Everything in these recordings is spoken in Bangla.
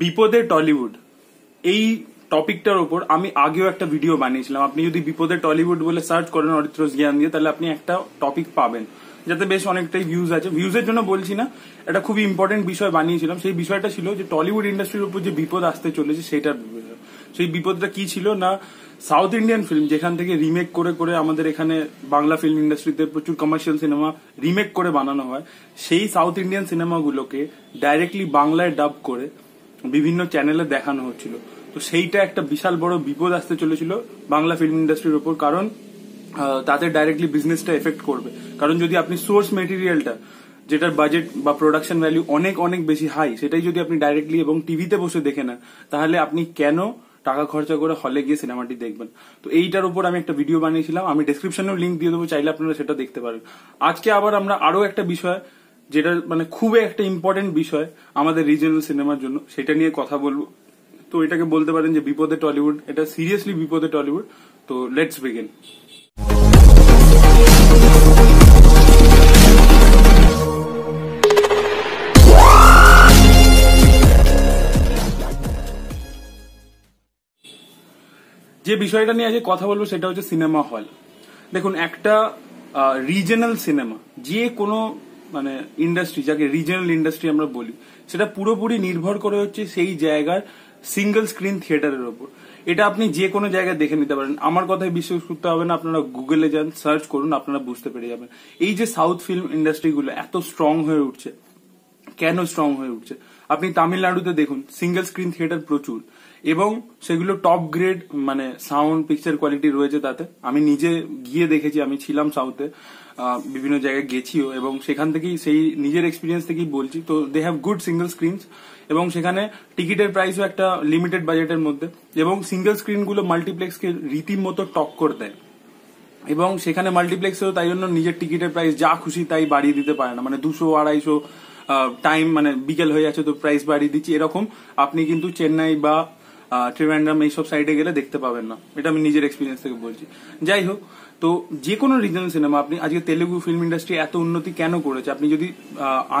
বিপদে টলিউড এই টপিকটার ওপর আমি আগেও একটা ভিডিও বানিয়েছিলাম আপনি যদি বিপদে টলিউড বলে সার্চ করেন অরিত্রস জ্ঞান দিয়ে তাহলে আপনি একটা টপিক পাবেন যাতে বেশ অনেকটাই ভিউজ আছে ভিউজের জন্য বলছি না এটা খুবই ইম্পর্টেন্ট বিষয় বানিয়েছিলাম সেই বিষয়টা ছিল যে টলিউড ইন্ডাস্ট্রির উপর যে বিপদ আসতে চলেছে সেটার সেই বিপদটা কি ছিল না সাউথ ইন্ডিয়ান ফিল্ম যেখান থেকে রিমেক করে করে আমাদের এখানে বাংলা ফিল্ম ইন্ডাস্ট্রিতে প্রচুর কমার্শিয়াল সিনেমা রিমেক করে বানানো হয় সেই সাউথ ইন্ডিয়ান সিনেমাগুলোকে ডাইরেক্টলি বাংলায় ডাব করে বিভিন্ন চ্যানেলে দেখানো হচ্ছিল তো সেইটা একটা বিশাল বড় বিপদ আসতে চলেছিল বাংলা ফিল্ম ইন্ডাস্ট্রির উপর কারণ তাতে ডাইরেক্টলি বিজনেসটা এফেক্ট করবে কারণ যদি আপনি সোর্স মেটেরিয়ালটা যেটার বাজেট বা প্রোডাকশন ভ্যালু অনেক অনেক বেশি হাই সেটাই যদি আপনি ডাইরেক্টলি এবং টিভিতে বসে দেখে না তাহলে আপনি কেন টাকা খরচা করে হলে গিয়ে সিনেমাটি দেখবেন তো এইটার উপর আমি একটা ভিডিও বানিয়েছিলাম আমি ডেসক্রিপশনেও লিঙ্ক দিয়ে দেবো চাইলে আপনারা সেটা দেখতে পারেন আজকে আবার আমরা আরো একটা বিষয় যেটা মানে খুবই একটা ইম্পর্টেন্ট বিষয় আমাদের রিজিয়নাল সিনেমার জন্য সেটা নিয়ে কথা বলবো তো এটাকে বলতে পারেন যে বিপদে টলিউড এটা সিরিয়াসলি বিপদে টলিউড তো লেটস বিগিন যে বিষয়টা নিয়ে আজকে কথা বলবো সেটা হচ্ছে সিনেমা হল দেখুন একটা রিজনাল সিনেমা যে কোনো মানে ইন্ডাস্ট্রি যাকে রিজনাল ইন্ডাস্ট্রি আমরা বলি সেটা পুরোপুরি নির্ভর করে হচ্ছে সেই জায়গার সিঙ্গেল স্ক্রিন থিয়েটারের ওপর এটা আপনি যে কোনো জায়গায় দেখে নিতে পারেন আমার কথায় বিশ্বাস করতে হবে না আপনারা গুগলে যান সার্চ করুন আপনারা বুঝতে পেরে যাবেন এই যে সাউথ ফিল্ম ইন্ডাস্ট্রিগুলো এত স্ট্রং হয়ে উঠছে কেন স্ট্রং হয়ে উঠছে আপনি তামিলনাড়ুতে দেখুন সিঙ্গেল স্ক্রিন থিয়েটার প্রচুর এবং সেগুলো টপ গ্রেড মানে সাউন্ড পিকচার কোয়ালিটি রয়েছে তাতে আমি নিজে গিয়ে দেখেছি আমি ছিলাম সাউথে বিভিন্ন জায়গায় গেছিও এবং সেখান থেকেই সেই নিজের এক্সপিরিয়েন্স থেকেই বলছি তো they have good single screens এবং সেখানে টিকিটের প্রাইসও একটা লিমিটেড বাজেটের মধ্যে এবং সিঙ্গেল স্ক্রিনগুলো মাল্টিপ্লেক্সকে রীতিমতো কর দেয় এবং সেখানে মাল্টিপ্লেক্সেও তাই জন্য নিজের টিকিটের প্রাইস যা খুশি তাই বাড়িয়ে দিতে পারে না মানে দুশো আড়াইশো টাইম মানে বিকেল হয়ে যাচ্ছে তো প্রাইস বাড়িয়ে দিচ্ছি এরকম আপনি কিন্তু চেন্নাই বা ট্রিভেন্ডাম এইসব সাইডে গেলে দেখতে পাবেন না এটা আমি নিজের এক্সপিরিয়েন্স থেকে বলছি যাই হোক তো যে কোনো রিজনাল সিনেমা আপনি আজকে তেলেগু ফিল্ম ইন্ডাস্ট্রি এত উন্নতি কেন করেছে আপনি যদি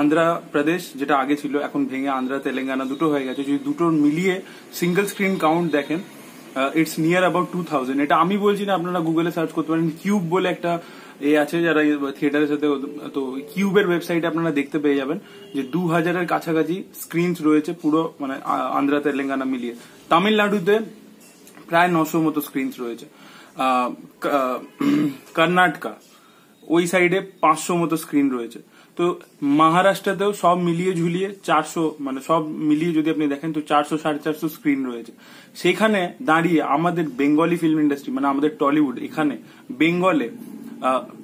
আন্ধ্রা প্রদেশ যেটা আগে ছিল এখন ভেঙে আন্ধ্রা তেলেঙ্গানা দুটো হয়ে গেছে যদি দুটোর মিলিয়ে সিঙ্গেল স্ক্রিন কাউন্ট দেখেন it's near about two thousand এটা আমি বলছি না আপনারা গুগলে সার্চ করতে পারেন কিউব বলে একটা এই আছে যারা থিয়েটারের সাথে তো কিউবের ওয়েবসাইটে আপনারা দেখতে পেয়ে যাবেন যে দু হাজারের কাছাকাছি স্ক্রিনস রয়েছে পুরো মানে আন্ধ্রা তেলেঙ্গানা মিলিয়ে তামিলনাড়ুতে প্রায় নশো মতো স্ক্রিনস রয়েছে কর্ণাটকা ওই সাইডে পাঁচশো মতো স্ক্রিন রয়েছে তো মহারাষ্ট্রতেও সব মিলিয়ে ঝুলিয়ে চারশো মানে সব মিলিয়ে যদি আপনি দেখেন তো চারশো সাড়ে চারশো স্ক্রিন রয়েছে সেখানে দাঁড়িয়ে আমাদের বেঙ্গলি ফিল্ম ইন্ডাস্ট্রি মানে আমাদের টলিউড এখানে বেঙ্গলে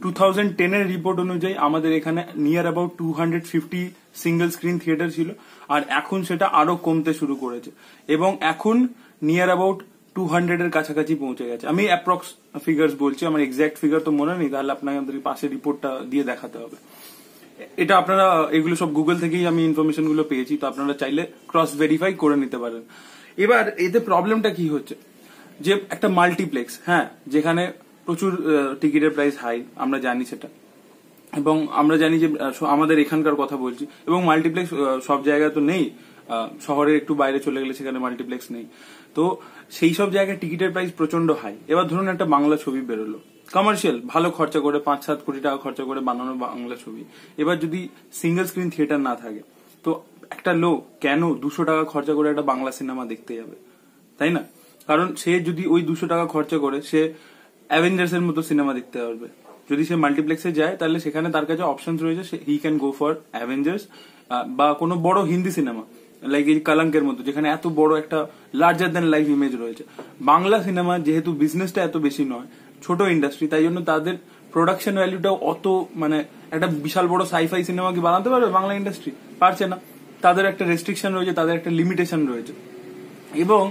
টু থাউজেন্ড টেনের রিপোর্ট অনুযায়ী আমাদের এখানে near about two hundred fifty single screen theatre ছিল আর এখন সেটা আরো কমতে শুরু করেছে এবং এখন নিয়ার অ্যাবাউট টু হান্ড্রেডের কাছাকাছি পৌঁছে গেছে আমি অ্যাপ্রক্স ফিগার্স বলছি আমার এক্স্যাক্ট ফিগার তো মনে নেই তাহলে আপনাকে আমাদের পাশে রিপোর্টটা দিয়ে দেখাতে হবে এটা আপনারা এগুলো সব গুগল থেকেই আমি ইনফরমেশন গুলো পেয়েছি তো আপনারা চাইলে ক্রস ভেরিফাই করে নিতে পারেন এবার এতে প্রবলেমটা কি হচ্ছে যে একটা মাল্টিপ্লেক্স হ্যাঁ যেখানে প্রচুর টিকিটের প্রাইস হাই আমরা জানি সেটা এবং আমরা জানি যে আমাদের এখানকার কথা বলছি এবং মাল্টিপ্লেক্স সব জায়গায় তো নেই শহরের একটু বাইরে চলে গেলে সেখানে মাল্টিপ্লেক্স নেই তো সেই সব জায়গায় টিকিটের প্রাইস প্রচন্ড হাই এবার ধরুন একটা বাংলা ছবি বেরোলো কমার্শিয়াল ভালো খরচা করে পাঁচ সাত কোটি টাকা খরচা করে বানানো বাংলা ছবি এবার যদি সিঙ্গেল স্ক্রিন থিয়েটার না থাকে তো একটা লোক কেন দুশো টাকা খরচা করে একটা বাংলা সিনেমা দেখতে যাবে তাই না কারণ সে যদি ওই দুশো টাকা খরচা করে সে অ্যাভেঞ্জার্স এর মতো সিনেমা দেখতে পারবে যদি সে মাল্টিপ্লেক্সে যায় তাহলে সেখানে তার কাছে অপশন রয়েছে he can go for Avengers বা কোনো বড় হিন্দি সিনেমা লাইক এই কালাঙ্কের মতো যেখানে এত বড় একটা লার্জার দেন লাইফ ইমেজ রয়েছে বাংলা সিনেমা যেহেতু বিজনেসটা এত বেশি নয় ছোট ইন্ডাস্ট্রি তাই জন্য তাদের প্রোডাকশন ভ্যালুটাও অত মানে একটা বিশাল বড় সাইফাই সিনেমা কি বানাতে পারবে বাংলা ইন্ডাস্ট্রি পারছে না তাদের একটা রেস্ট্রিকশন রয়েছে তাদের একটা লিমিটেশন রয়েছে এবং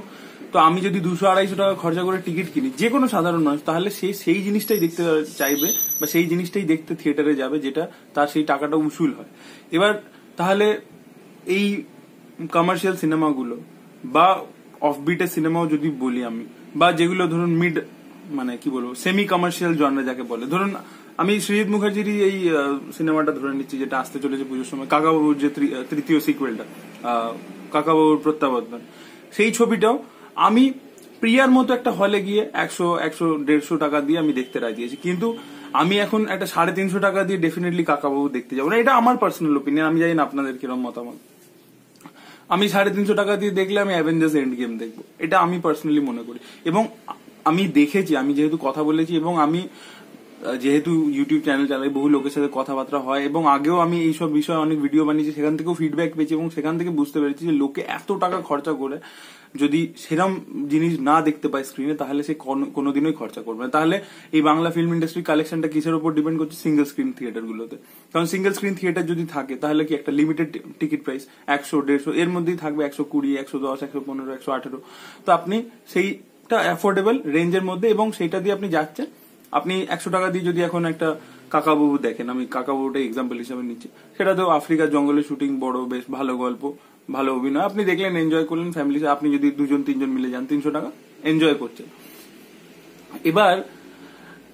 তো আমি যদি দুশো আড়াইশো টাকা খরচা করে টিকিট কিনি যে কোনো সাধারণ মানুষ তাহলে সে সেই জিনিসটাই দেখতে চাইবে বা সেই জিনিসটাই দেখতে থিয়েটারে যাবে যেটা তার সেই টাকাটা উসুল হয় এবার তাহলে এই কমার্শিয়াল সিনেমাগুলো বা অফবিটের সিনেমাও যদি বলি আমি বা যেগুলো ধরুন মিড মানে কি বলবো সেমি কমার্শিয়াল জনরে যাকে বলে ধরুন আমি শ্রীজিৎ মুখার্জির এই সিনেমাটা ধরে নিচ্ছি যেটা আসতে চলেছে পুজোর সময় কাকাবাবুর যে তৃতীয় সিকুয়েলটা কাকাবাবুর প্রত্যাবর্তন সেই ছবিটাও আমি প্রিয়ার মতো একটা হলে গিয়ে একশো একশো দেড়শো টাকা দিয়ে আমি দেখতে রাজি আছি কিন্তু আমি এখন একটা সাড়ে তিনশো টাকা দিয়ে ডেফিনেটলি কাকাবাবু দেখতে যাবো না এটা আমার পার্সোনাল ওপিনিয়ন আমি জানি না আপনাদের কিরম মতামত আমি সাড়ে তিনশো টাকা দিয়ে দেখলে আমি অ্যাভেঞ্জার্স এন্ড গেম দেখবো এটা আমি পার্সোনালি মনে করি এবং আমি দেখেছি আমি যেহেতু কথা বলেছি এবং আমি যেহেতু ইউটিউব চ্যানেল চালাই বহু লোকের সাথে কথাবার্তা হয় এবং আগেও আমি এইসব বিষয়ে অনেক ভিডিও বানিয়েছি সেখান থেকেও ফিডব্যাক পেয়েছি এবং সেখান থেকে বুঝতে পেরেছি যে লোকে এত টাকা খরচা করে যদি সেরম জিনিস না দেখতে পায় স্ক্রিনে তাহলে সে কোনোদিনই খরচা করবে না তাহলে এই বাংলা ফিল্ম ইন্ডাস্ট্রি কালেকশনটা কিসের উপর ডিপেন্ড করছে সিঙ্গেল স্ক্রিন থিয়েটারগুলোতে কারণ সিঙ্গেল স্ক্রিন থিয়েটার যদি থাকে তাহলে কি একটা লিমিটেড টিকিট প্রাইস একশো দেড়শো এর মধ্যেই থাকবে একশো কুড়ি একশো দশ একশো পনেরো একশো আঠেরো তো আপনি সেইটা অ্যাফোর্ডেবল রেঞ্জের মধ্যে এবং সেটা দিয়ে আপনি যাচ্ছেন আপনি একশো টাকা দিয়ে যদি এখন একটা কাকাবাবু দেখেন আমি কাকাবাবুটা এক্সাম্পল হিসাবে নিচ্ছি সেটা তো আফ্রিকার জঙ্গলে শুটিং বড় বেশ ভালো গল্প ভালো অভিনয় আপনি দেখলেন এনজয় করলেন ফ্যামিলি আপনি যদি দুজন তিনজন মিলে যান তিনশো টাকা এনজয় করছেন এবার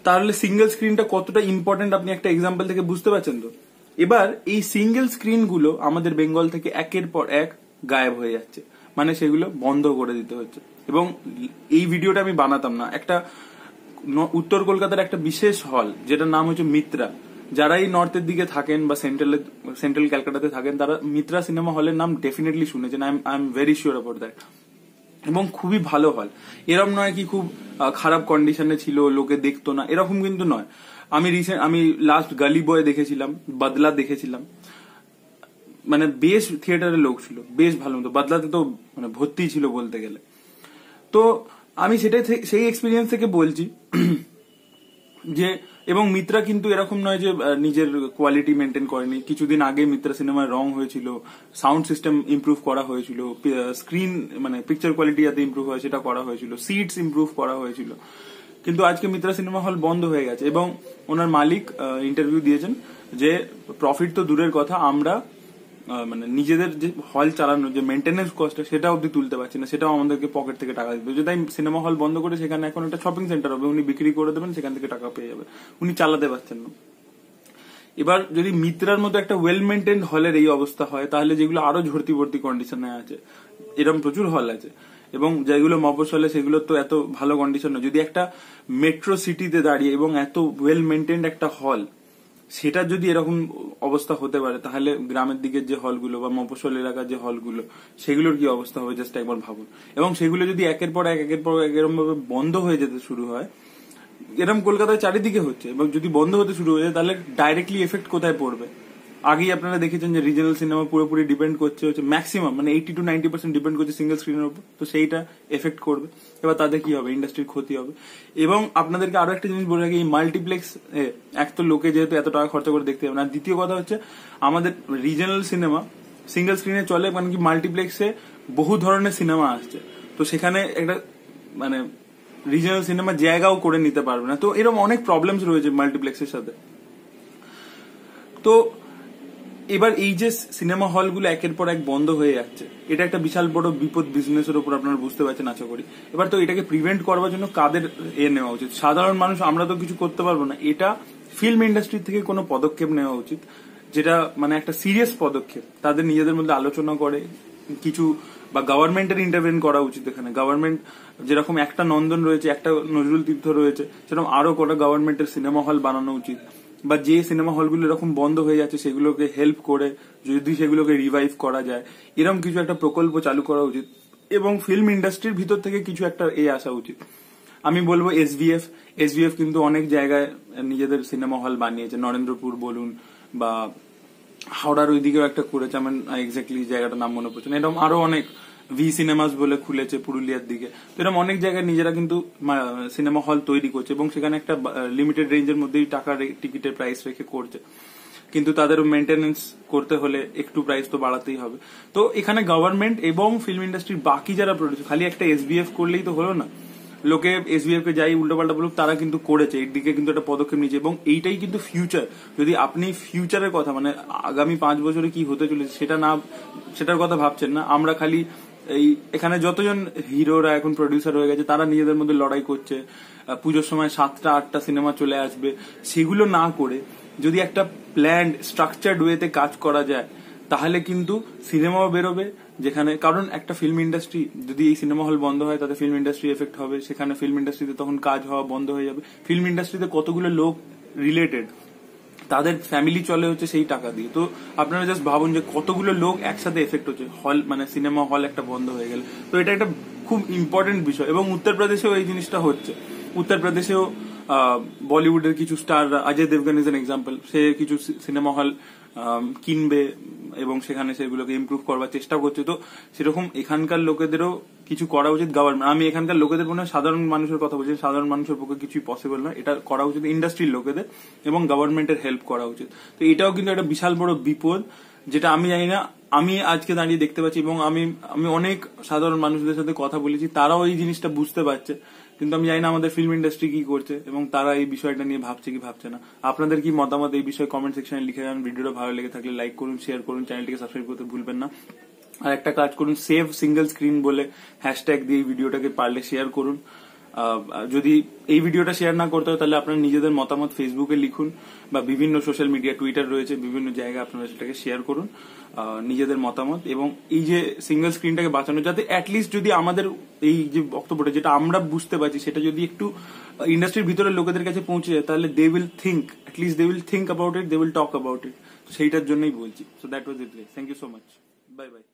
তাহলে সিঙ্গেল স্ক্রিনটা কতটা ইম্পর্টেন্ট আপনি একটা এক্সাম্পল থেকে বুঝতে পারছেন তো এবার এই সিঙ্গেল স্ক্রিনগুলো আমাদের বেঙ্গল থেকে একের পর এক গায়েব হয়ে যাচ্ছে মানে সেগুলো বন্ধ করে দিতে হচ্ছে এবং এই ভিডিওটা আমি বানাতাম না একটা উত্তর কলকাতার একটা বিশেষ হল যেটার নাম হচ্ছে মিত্রা যারা এই নর্থের দিকে থাকেন বা সেন্ট্রাল সেন্ট্রাল ক্যালকাটাতে থাকেন তারা মিত্রা সিনেমা হলের নাম ডেফিনেটলি শুনেছেন I am very sure about that এবং খুবই ভালো হল এরম নয় কি খুব খারাপ কন্ডিশনে ছিল লোকে দেখতো না এরকম কিন্তু নয় আমি রিসেন্ট আমি লাস্ট গালি বয় দেখেছিলাম বাদলা দেখেছিলাম মানে বেশ থিয়েটারের লোক ছিল বেশ ভালো মতো বাদলাতে তো মানে ভর্তি ছিল বলতে গেলে তো আমি সেটাই সেই এক্সপিরিয়েন্স থেকে বলছি যে এবং মিত্রা কিন্তু এরকম নয় যে নিজের কোয়ালিটি মেনটেন করেনি কিছুদিন আগে মিত্রা সিনেমায় রং হয়েছিল সাউন্ড সিস্টেম ইম্প্রুভ করা হয়েছিল স্ক্রিন মানে পিকচার কোয়ালিটি যাতে ইম্প্রুভ হয় সেটা করা হয়েছিল সিটস ইম্প্রুভ করা হয়েছিল কিন্তু আজকে মিত্রা সিনেমা হল বন্ধ হয়ে গেছে এবং ওনার মালিক ইন্টারভিউ দিয়েছেন যে প্রফিট তো দূরের কথা আমরা মানে নিজেদের যে হল চালানোর যে মেনটেনেন্স কস্ট সেটা অব্দি তুলতে পারছি না সেটাও আমাদেরকে পকেট থেকে টাকা দিতে যদি আমি সিনেমা হল বন্ধ করে সেখানে এখন একটা শপিং সেন্টার হবে উনি বিক্রি করে দেবেন সেখান থেকে টাকা পেয়ে যাবে উনি চালাতে পারছেন না এবার যদি মিত্রার মতো একটা ওয়েল মেনটেন হলের এই অবস্থা হয় তাহলে যেগুলো আরো ঝর্তি ভর্তি কন্ডিশনে আছে এরকম প্রচুর হল আছে এবং যেগুলো মফসলে সেগুলো তো এত ভালো কন্ডিশন যদি একটা মেট্রো সিটিতে দাঁড়িয়ে এবং এত ওয়েল মেনটেন্ড একটা হল সেটা যদি এরকম অবস্থা হতে পারে তাহলে গ্রামের দিকের যে হলগুলো বা মফসল এলাকার যে হলগুলো সেগুলোর কি অবস্থা হবে জাস্ট একবার ভাবুন এবং সেগুলো যদি একের পর এক একের পর এক এরকম ভাবে বন্ধ হয়ে যেতে শুরু হয় এরকম কলকাতায় চারিদিকে হচ্ছে এবং যদি বন্ধ হতে শুরু হয়ে যায় তাহলে ডাইরেক্টলি এফেক্ট কোথায় পড়বে আগেই আপনারা দেখেছেন যে রিজনাল সিনেমা পুরোপুরি ডিপেন্ড করছে হচ্ছে ম্যাক্সিমাম মানে eighty to ninety percent depend করছে সিঙ্গেল স্ক্রিনের উপর তো সেইটা এফেক্ট করবে এবার তাদের কি হবে ইন্ডাস্ট্রির ক্ষতি হবে এবং আপনাদেরকে আরো একটা জিনিস বলে রাখি এই মাল্টিপ্লেক্স এক তো লোকে যেহেতু এত টাকা খরচা করে দেখতে হবে না দ্বিতীয় কথা হচ্ছে আমাদের রিজনাল সিনেমা সিঙ্গেল স্ক্রিনে চলে মানে কি মাল্টিপ্লেক্সে বহু ধরনের সিনেমা আসছে তো সেখানে একটা মানে রিজনাল সিনেমা জায়গাও করে নিতে পারবে না তো এরকম অনেক প্রবলেমস রয়েছে মাল্টিপ্লেক্সের সাথে তো এবার এই যে সিনেমা হলগুলো একের পর এক বন্ধ হয়ে যাচ্ছে এটা একটা বিশাল বড় বিপদ বিজনেসের উপর আপনারা বুঝতে পারছেন আশা করি এবার তো এটাকে প্রিভেন্ট করবার জন্য কাদের এ নেওয়া উচিত সাধারণ মানুষ আমরা তো কিছু করতে পারবো না এটা ফিল্ম ইন্ডাস্ট্রি থেকে কোনো পদক্ষেপ নেওয়া উচিত যেটা মানে একটা সিরিয়াস পদক্ষেপ তাদের নিজেদের মধ্যে আলোচনা করে কিছু বা গভর্নমেন্টের ইন্টারভেন করা উচিত এখানে গভর্নমেন্ট যেরকম একটা নন্দন রয়েছে একটা নজরুল তীর্থ রয়েছে সেরকম আরো কটা গভর্নমেন্টের সিনেমা হল বানানো উচিত বা যে সিনেমা হলগুলো এরকম বন্ধ হয়ে যাচ্ছে সেগুলোকে হেল্প করে যদি সেগুলোকে রিভাইভ করা যায় এরকম কিছু একটা প্রকল্প চালু করা উচিত এবং ফিল্ম ইন্ডাস্ট্রির ভিতর থেকে কিছু একটা এ আসা উচিত আমি বলবো এসভিএফ এসভিএফ কিন্তু অনেক জায়গায় নিজেদের সিনেমা হল বানিয়েছে নরেন্দ্রপুর বলুন বা হাওড়ার ওইদিকেও একটা করেছে আমার এক্স্যাক্টলি জায়গাটার নাম মনে পড়ছে না এরকম আরো অনেক ভি সিনেমাস বলে খুলেছে পুরুলিয়ার দিকে তো এরকম অনেক জায়গায় নিজেরা কিন্তু সিনেমা হল তৈরি করছে এবং সেখানে একটা লিমিটেড রেঞ্জের মধ্যেই টাকা টিকিটের প্রাইস রেখে করছে কিন্তু তাদের মেনটেনেন্স করতে হলে একটু প্রাইস তো বাড়াতেই হবে তো এখানে গভর্নমেন্ট এবং ফিল্ম ইন্ডাস্ট্রির বাকি যারা প্রডিউসার খালি একটা এসবিএফ করলেই তো হলো না লোকে এসবিএফ কে যাই উল্টোপাল্টা বলুক তারা কিন্তু করেছে এর দিকে কিন্তু একটা পদক্ষেপ নিয়েছে এবং এইটাই কিন্তু ফিউচার যদি আপনি ফিউচারের কথা মানে আগামী পাঁচ বছরে কি হতে চলেছে সেটা না সেটার কথা ভাবছেন না আমরা খালি এই এখানে যতজন হিরোরা এখন প্রডিউসার হয়ে গেছে তারা নিজেদের মধ্যে লড়াই করছে পুজোর সময় সাতটা আটটা সিনেমা চলে আসবে সেগুলো না করে যদি একটা প্ল্যান স্ট্রাকচার্ড ওয়েতে কাজ করা যায় তাহলে কিন্তু সিনেমাও বেরোবে যেখানে কারণ একটা ফিল্ম ইন্ডাস্ট্রি যদি এই সিনেমা হল বন্ধ হয় তাতে ফিল্ম ইন্ডাস্ট্রি এফেক্ট হবে সেখানে ফিল্ম ইন্ডাস্ট্রিতে তখন কাজ হওয়া বন্ধ হয়ে যাবে ফিল্ম ইন্ডাস্ট্রিতে কতগুলো লোক রিলেটেড তাদের ফ্যামিলি চলে হচ্ছে সেই টাকা দিয়ে তো আপনারা জাস্ট ভাবুন যে কতগুলো লোক একসাথে এফেক্ট হচ্ছে হল মানে সিনেমা হল একটা বন্ধ হয়ে গেল তো এটা একটা খুব ইম্পর্টেন্ট বিষয় এবং উত্তরপ্রদেশেও এই জিনিসটা হচ্ছে উত্তরপ্রদেশেও বলিউডের কিছু star Ajay Devgn is an example সে কিছু সিনেমা হল কিনবে এবং সেখানে সেগুলোকে ইম্প্রুভ করবার চেষ্টা করছে তো সেরকম এখানকার লোকেদেরও কিছু করা উচিত গভর্নমেন্ট আমি এখানকার লোকেদের মনে সাধারণ মানুষের কথা বলছি সাধারণ মানুষের পক্ষে কিছুই পসিবল না এটা করা উচিত ইন্ডাস্ট্রির লোকেদের এবং গভর্নমেন্টের হেল্প করা উচিত তো এটাও কিন্তু একটা বিশাল বড় বিপদ যেটা আমি জানি না আমি আজকে দাঁড়িয়ে দেখতে পাচ্ছি এবং আমি আমি অনেক সাধারণ মানুষদের সাথে কথা বলেছি তারাও এই জিনিসটা বুঝতে পারছে কিন্তু আমি জানি না আমাদের ফিল্ম ইন্ডাস্ট্রি কি করছে এবং তারা এই বিষয়টা নিয়ে ভাবছে কি ভাবছে না আপনাদের কি মতামত এই বিষয়ে কমেন্ট সেকশনে লিখে যান ভিডিওটা ভালো লেগে থাকলে লাইক করুন শেয়ার করুন চ্যানেলটিকে সাবস্ক্রাইব করতে ভুলবেন না আর একটা কাজ করুন সেভ সিঙ্গেল স্ক্রিন বলে হ্যাশট্যাগ দিয়ে ভিডিওটাকে পারলে শেয়ার করুন যদি এই ভিডিওটা শেয়ার না করতে হয় তাহলে আপনারা নিজেদের মতামত ফেসবুকে লিখুন বা বিভিন্ন সোশ্যাল মিডিয়া টুইটার রয়েছে বিভিন্ন জায়গায় আপনারা সেটাকে শেয়ার করুন নিজেদের মতামত এবং এই যে সিঙ্গেল স্ক্রিনটাকে বাঁচানো যাতে অ্যাটলিস্ট যদি আমাদের এই যে বক্তব্যটা যেটা আমরা বুঝতে পারছি সেটা যদি একটু ইন্ডাস্ট্রির ভিতরে লোকেদের কাছে পৌঁছে যায় তাহলে they will think at least they will think about it they will talk about it সেইটার জন্যই বলছি so that was it thank you so much bye by